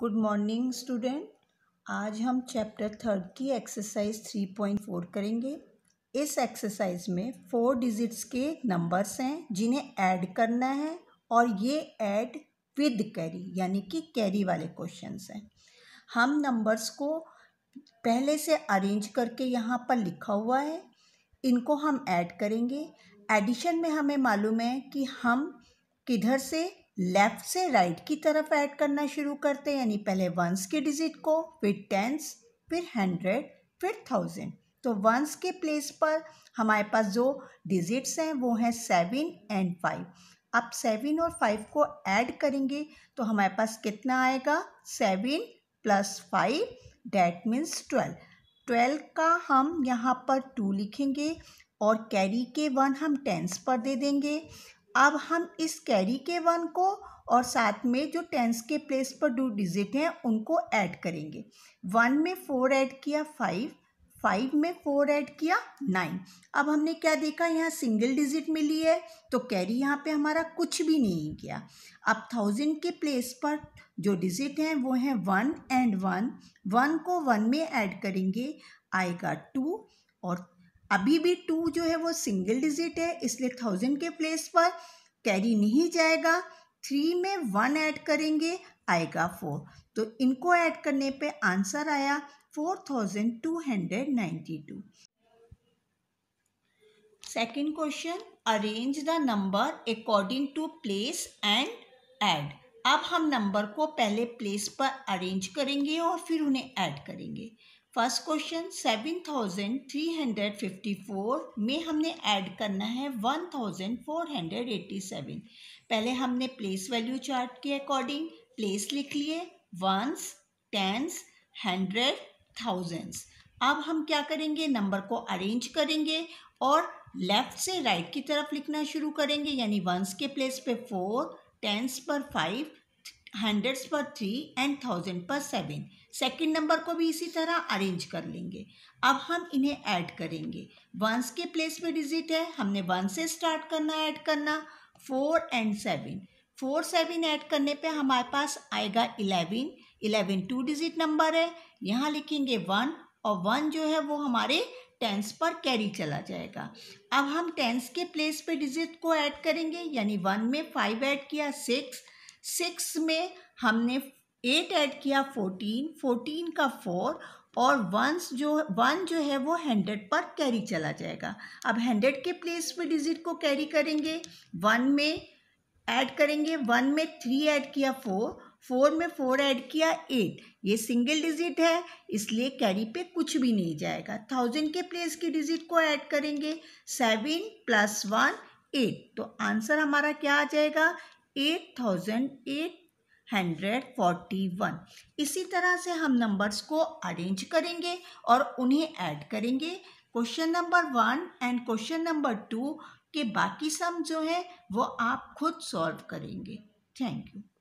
good morning student आज हम chapter third की एक्सरसाइज थ्री पॉइंट फोर करेंगे इस एक्सरसाइज में फोर डिजिट्स के नंबर्स हैं जिन्हें ऐड करना है और ये ऐड विद कैरी यानी कि कैरी वाले क्वेश्चंस हैं हम नंबर्स को पहले से अरेंज करके यहाँ पर लिखा हुआ है इनको हम ऐड करेंगे एडिशन में हमें मालूम है कि हम किधर से लेफ्ट से राइट right की तरफ ऐड करना शुरू करते हैं यानी पहले वंस के डिजिट को फिर टेंस फिर हंड्रेड फिर थाउजेंड तो वंस के प्लेस पर हमारे पास जो डिजिट्स हैं वो हैं सेवन एंड फाइव आप सेवन और फाइव को ऐड करेंगे तो हमारे पास कितना आएगा seven plus five that means twelve twelve का हम यहाँ पर टू लिखेंगे और कैरी के वन हम टेंस पर दे देंगे अब हम इस कैरी के वन को और साथ में जो टेंस के प्लेस पर डू डिजिट हैं उनको ऐड करेंगे वन में फोर ऐड किया फाइव फाइव में फोर ऐड किया नाइन अब हमने क्या देखा यहाँ सिंगल डिजिट मिली है तो कैरी यहाँ पे हमारा कुछ भी नहीं गया अब थाउजेंड के प्लेस पर जो डिजिट हैं वो हैं वन एंड वन वन को वन में ऐड करेंगे आएगा टू और अभी भी टू जो है वो सिंगल डिजिट है इसलिए थाउजेंड के प्लेस पर कैरी नहीं जाएगा थ्री में वन ऐड करेंगे आएगा फोर तो इनको ऐड करने पे आंसर आया four thousand two hundred ninety two second question arrange the number according to place and add अब हम नंबर को पहले प्लेस पर अरेंज करेंगे और फिर उन्हें ऐड करेंगे first question seven thousand three hundred fifty four में हमने ऐड करना है one thousand four hundred eighty seven पहले हमने प्लेस वैल्यू चार्ट के अकॉर्डिंग प्लेस लिख लिए वंस टेंस हंड्रेड थाउजेंड्स अब हम क्या करेंगे नंबर को अरेंज करेंगे और लेफ़्ट से राइट right की तरफ लिखना शुरू करेंगे यानी वंस के प्लेस पे फोर टेंस पर फाइव हंड्रेड्स पर थ्री एंड थाउजेंड पर सेवन सेकंड नंबर को भी इसी तरह अरेंज कर लेंगे अब हम इन्हें ऐड करेंगे वंस के प्लेस में डिजिट है हमने वन से स्टार्ट करना ऐड करना four and seven four seven add करने पे हमारे पास आएगा eleven eleven two digit number है यहाँ लिखेंगे वन और वन जो है वो हमारे टेंस पर कैरी चला जाएगा अब हम टेंस के प्लेस पे डिजिट को ऐड करेंगे यानी वन में फाइव ऐड किया सिक्स सिक्स में हमने एट ऐड किया फोर्टीन फोर्टीन का फोर और वंस जो वन जो है वो हंड्रेड पर कैरी चला जाएगा अब हंड्रेड के प्लेस पे डिजिट को कैरी करेंगे वन में ऐड करेंगे वन में थ्री ऐड किया फोर फोर में फोर ऐड किया एट ये सिंगल डिजिट है इसलिए कैरी पे कुछ भी नहीं जाएगा थाउजेंड के प्लेस की डिजिट को ऐड करेंगे सेवन प्लस वन एट तो आंसर हमारा क्या आ जाएगा eight thousand eight hundred forty one इसी तरह से हम नंबर्स को अरेंज करेंगे और उन्हें ऐड करेंगे question number one and question number two के बाकी सम जो है वो आप खुद सॉल्व करेंगे थैंक यू